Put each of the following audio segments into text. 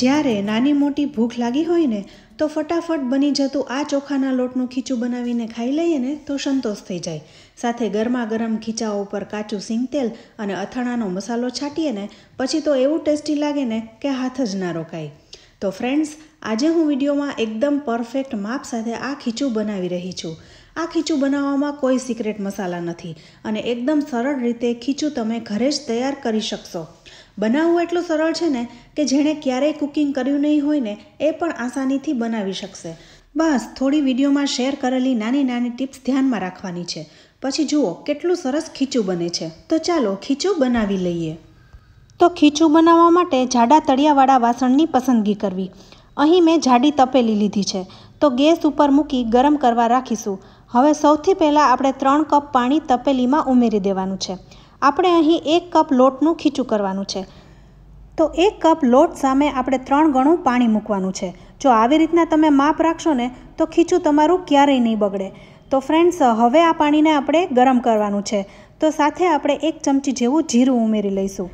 જ્યારે નાની મોટી ભૂખ લાગી હોય ને તો ફટાફટ બની જતું આ ચોખાના લોટનું ખીચું બનાવીને ખાઈ લઈએ ને તો સંતોષ થઈ જાય સાથે ગરમા ગરમ ખીચા ઉપર કાચું તેલ અને અથાણાનો મસાલો છાંટીએ ને પછી તો એવું ટેસ્ટી લાગે ને કે હાથ જ ના રોકાય તો ફ્રેન્ડ્સ આજે હું વિડીયોમાં એકદમ પરફેક્ટ માપ સાથે આ ખીચું બનાવી રહી છું આ ખીચું બનાવવામાં કોઈ સિક્રેટ મસાલા નથી અને એકદમ સરળ રીતે ખીચું તમે ઘરે જ તૈયાર કરી શકશો બનાવવું એટલું સરળ છે ને કે જેણે ક્યારેય કુકિંગ કર્યું નહીં હોય ને એ પણ આસાનીથી બનાવી શકશે બસ થોડી વિડીયોમાં શેર કરેલી નાની નાની ટિપ્સ ધ્યાનમાં રાખવાની છે પછી જુઓ કેટલું સરસ ખીચું બને છે તો ચાલો ખીચું બનાવી લઈએ તો ખીચું બનાવવા માટે જાડા તળિયાવાળા વાસણની પસંદગી કરવી અહીં મેં જાડી તપેલી લીધી છે તો ગેસ ઉપર મૂકી ગરમ કરવા રાખીશું હવે સૌથી પહેલાં આપણે ત્રણ કપ પાણી તપેલીમાં ઉમેરી દેવાનું છે આપણે અહીં એક કપ લોટનું ખીચું કરવાનું છે તો એક કપ લોટ સામે આપણે ત્રણ ગણું પાણી મૂકવાનું છે જો આવી રીતના તમે માપ રાખશો ને તો ખીચું તમારું ક્યારેય નહીં બગડે તો ફ્રેન્ડ્સ હવે આ પાણીને આપણે ગરમ કરવાનું છે તો સાથે આપણે એક ચમચી જેવું જીરું ઉમેરી લઈશું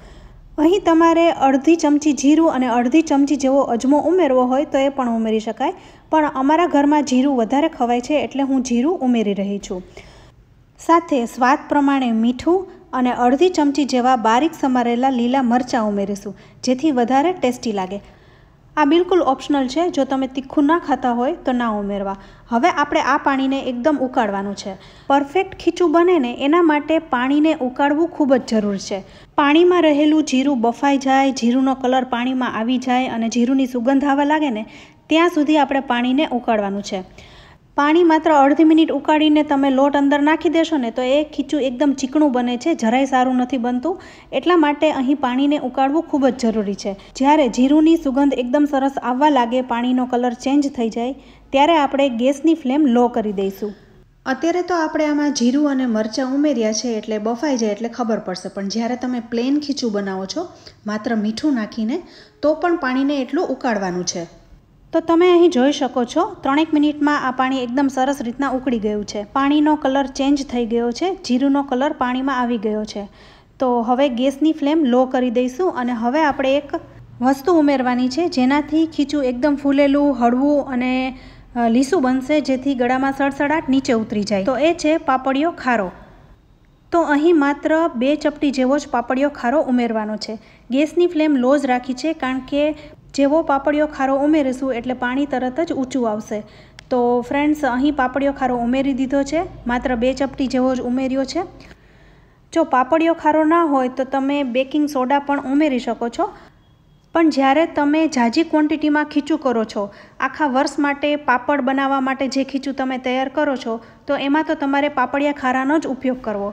અહીં તમારે અડધી ચમચી જીરું અને અડધી ચમચી જેવો અજમો ઉમેરવો હોય તો એ પણ ઉમેરી શકાય પણ અમારા ઘરમાં જીરું વધારે ખવાય છે એટલે હું જીરું ઉમેરી રહી છું સાથે સ્વાદ પ્રમાણે મીઠું અને અડધી ચમચી જેવા બારીક સમારેલા લીલા મરચાં ઉમેરીશું જેથી વધારે ટેસ્ટી લાગે આ બિલકુલ ઓપ્શનલ છે જો તમે તીખું ના ખાતા હોય તો ના ઉમેરવા હવે આપણે આ પાણીને એકદમ ઉકાળવાનું છે પરફેક્ટ ખીચું બને ને એના માટે પાણીને ઉકાળવું ખૂબ જ જરૂર છે પાણીમાં રહેલું જીરું બફાઈ જાય જીરુંનો કલર પાણીમાં આવી જાય અને જીરુંની સુગંધ આવવા લાગે ને ત્યાં સુધી આપણે પાણીને ઉકાળવાનું છે પાણી માત્ર અડધી મિનિટ ઉકાળીને તમે લોટ અંદર નાખી દેશો ને તો એ ખીચું એકદમ ચીકણું બને છે જરાય સારું નથી બનતું એટલા માટે અહીં પાણીને ઉકાળવું ખૂબ જ જરૂરી છે જ્યારે જીરુંની સુગંધ એકદમ સરસ આવવા લાગે પાણીનો કલર ચેન્જ થઈ જાય ત્યારે આપણે ગેસની ફ્લેમ લો કરી દઈશું અત્યારે તો આપણે આમાં જીરું અને મરચાં ઉમેર્યા છે એટલે બફાઈ જાય એટલે ખબર પડશે પણ જ્યારે તમે પ્લેન ખીચું બનાવો છો માત્ર મીઠું નાખીને તો પણ પાણીને એટલું ઉકાળવાનું છે તો તમે અહીં જોઈ શકો છો ત્રણેક મિનિટમાં આ પાણી એકદમ સરસ રીતના ઉકળી ગયું છે પાણીનો કલર ચેન્જ થઈ ગયો છે જીરુંનો કલર પાણીમાં આવી ગયો છે તો હવે ગેસની ફ્લેમ લો કરી દઈશું અને હવે આપણે એક વસ્તુ ઉમેરવાની છે જેનાથી ખીચું એકદમ ફૂલેલું હળવું અને લીસું બનશે જેથી ગળામાં સડસડાટ નીચે ઉતરી જાય તો એ છે પાપડિયો ખારો તો અહીં માત્ર બે ચપટી જેવો જ પાપડિયો ખારો ઉમેરવાનો છે ગેસની ફ્લેમ લો જ રાખી છે કારણ કે જેવો પાપડિયો ખારો ઉમેરીશું એટલે પાણી તરત જ ઊંચું આવશે તો ફ્રેન્ડ્સ અહીં પાપડિયો ખારો ઉમેરી દીધો છે માત્ર બે ચપટી જેવો જ ઉમેર્યો છે જો પાપડિયો ખારો ના હોય તો તમે બેકિંગ સોડા પણ ઉમેરી શકો છો પણ જ્યારે તમે ઝાઝી ક્વોન્ટિટીમાં ખીચું કરો છો આખા વર્ષ માટે પાપડ બનાવવા માટે જે ખીચું તમે તૈયાર કરો છો તો એમાં તો તમારે પાપડિયા ખારાનો જ ઉપયોગ કરવો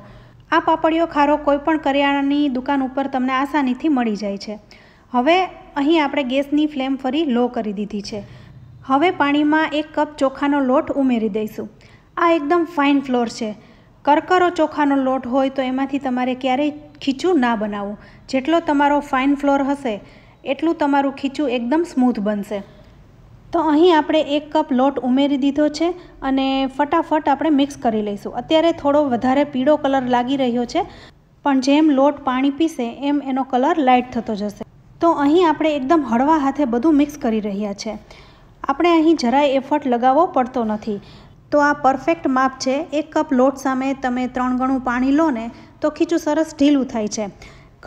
આ પાપડિયો ખારો કોઈપણ કરિયાણાની દુકાન ઉપર તમને આસાનીથી મળી જાય છે હવે અહીં આપણે ગેસની ફ્લેમ ફરી લો કરી દીધી છે હવે પાણીમાં એક કપ ચોખાનો લોટ ઉમેરી દઈશું આ એકદમ ફાઇન ફ્લોર છે કરકરો ચોખાનો લોટ હોય તો એમાંથી તમારે ક્યારેય ખીચું ના બનાવવું જેટલો તમારો ફાઇન ફ્લોર હશે એટલું તમારું ખીચું એકદમ સ્મૂથ બનશે તો અહીં આપણે એક કપ લોટ ઉમેરી દીધો છે અને ફટાફટ આપણે મિક્સ કરી લઈશું અત્યારે થોડો વધારે પીળો કલર લાગી રહ્યો છે પણ જેમ લોટ પાણી પીશે એમ એનો કલર લાઇટ થતો જશે તો અહીં આપણે એકદમ હળવા હાથે બધું મિક્સ કરી રહ્યા છે આપણે અહીં જરાય એફર્ટ લગાવવો પડતો નથી તો આ પરફેક્ટ માપ છે એક કપ લોટ સામે તમે ત્રણ ગણું પાણી લો ને તો ખીચું સરસ ઢીલું થાય છે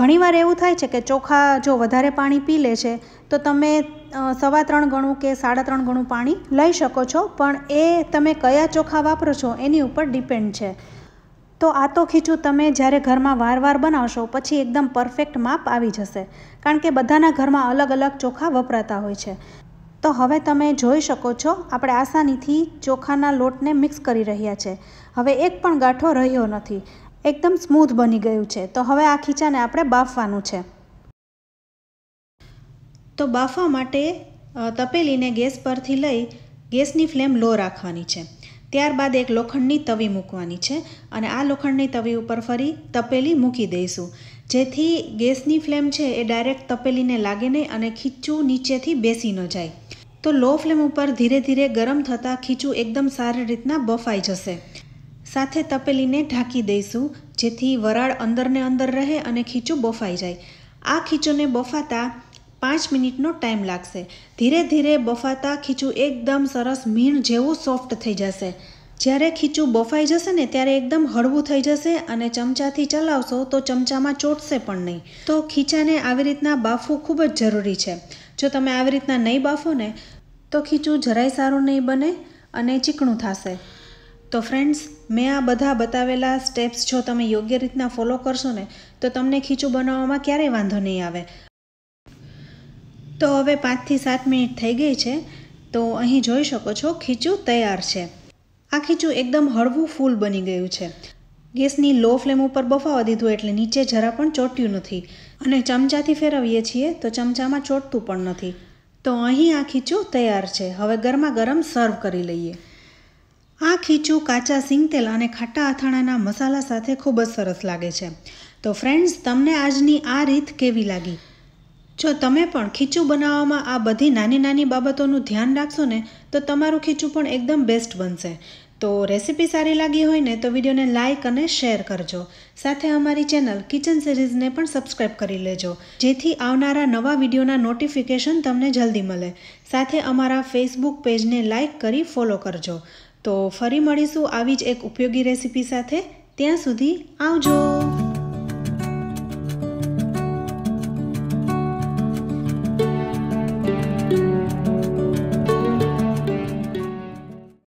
ઘણીવાર એવું થાય છે કે ચોખા જો વધારે પાણી પી લે છે તો તમે સવા ત્રણ ગણું કે સાડા ત્રણ ગણું પાણી લઈ શકો છો પણ એ તમે કયા ચોખા વાપરો છો એની ઉપર ડિપેન્ડ છે તો આ તો ખીચું તમે જ્યારે ઘરમાં વારવાર બનાવશો પછી એકદમ પરફેક્ટ માપ આવી જશે કારણ કે બધાના ઘરમાં અલગ અલગ ચોખા વપરાતા હોય છે તો હવે તમે જોઈ શકો છો આપણે આસાનીથી ચોખાના લોટને મિક્સ કરી રહ્યા છે હવે એક પણ ગાંઠો રહ્યો નથી એકદમ સ્મૂથ બની ગયું છે તો હવે આ ખીચાને આપણે બાફવાનું છે તો બાફવા માટે તપેલીને ગેસ પરથી લઈ ગેસની ફ્લેમ લો રાખવાની છે ત્યારબાદ એક લોખંડની તવી મૂકવાની છે અને આ લોખંડની તવી ઉપર ફરી તપેલી મૂકી દઈશું જેથી ગેસની ફ્લેમ છે એ ડાયરેક્ટ તપેલીને લાગે નહીં અને ખીચું નીચેથી બેસી ન જાય તો લો ફ્લેમ ઉપર ધીરે ધીરે ગરમ થતાં ખીચું એકદમ સારી રીતના બફાઈ જશે સાથે તપેલીને ઢાંકી દઈશું જેથી વરાળ અંદરને અંદર રહે અને ખીચું બફાઈ જાય આ ખીચોને બફાતા પાંચ મિનિટનો ટાઈમ લાગશે ધીરે ધીરે બફાતા ખીચું એકદમ સરસ મીણ જેવું સોફ્ટ થઈ જશે જ્યારે ખીચું બફાઈ જશે ને ત્યારે એકદમ હળવું થઈ જશે અને ચમચાથી ચલાવશો તો ચમચામાં ચોટશે પણ નહીં તો ખીચાને આવી રીતના બાફવું ખૂબ જ જરૂરી છે જો તમે આવી રીતના નહીં બાફો ને તો ખીચું જરાય સારું નહીં બને અને ચીકણું થશે તો ફ્રેન્ડ્સ મેં આ બધા બતાવેલા સ્ટેપ્સ જો તમે યોગ્ય રીતના ફોલો કરશો ને તો તમને ખીચું બનાવવામાં ક્યારેય વાંધો નહીં આવે તો હવે પાંચથી સાત મિનિટ થઈ ગઈ છે તો અહીં જોઈ શકો છો ખીચું તૈયાર છે આ ખીચું એકદમ હળવું ફૂલ બની ગયું છે ગેસની લો ફ્લેમ ઉપર બફાવા દીધું એટલે નીચે જરા પણ ચોટ્યું નથી અને ચમચાથી ફેરવીએ છીએ તો ચમચામાં ચોટતું પણ નથી તો અહીં આ ખીચું તૈયાર છે હવે ગરમા ગરમ સર્વ કરી લઈએ આ ખીચું કાચા સિંગતેલ અને ખાટા અથાણાના મસાલા સાથે ખૂબ જ સરસ લાગે છે તો ફ્રેન્ડ્સ તમને આજની આ રીત કેવી લાગી જો તમે પણ ખીચું બનાવવામાં આ બધી નાની નાની બાબતોનું ધ્યાન રાખશો ને તો તમારું ખીચું પણ એકદમ બેસ્ટ બનશે તો રેસિપી સારી લાગી હોય ને તો વિડીયોને લાઇક અને શેર કરજો સાથે અમારી ચેનલ કિચન સિરીઝને પણ સબસ્ક્રાઇબ કરી લેજો જેથી આવનારા નવા વિડીયોના નોટિફિકેશન તમને જલ્દી મળે સાથે અમારા ફેસબુક પેજને લાઇક કરી ફોલો કરજો તો ફરી મળીશું આવી જ એક ઉપયોગી રેસીપી સાથે ત્યાં સુધી આવજો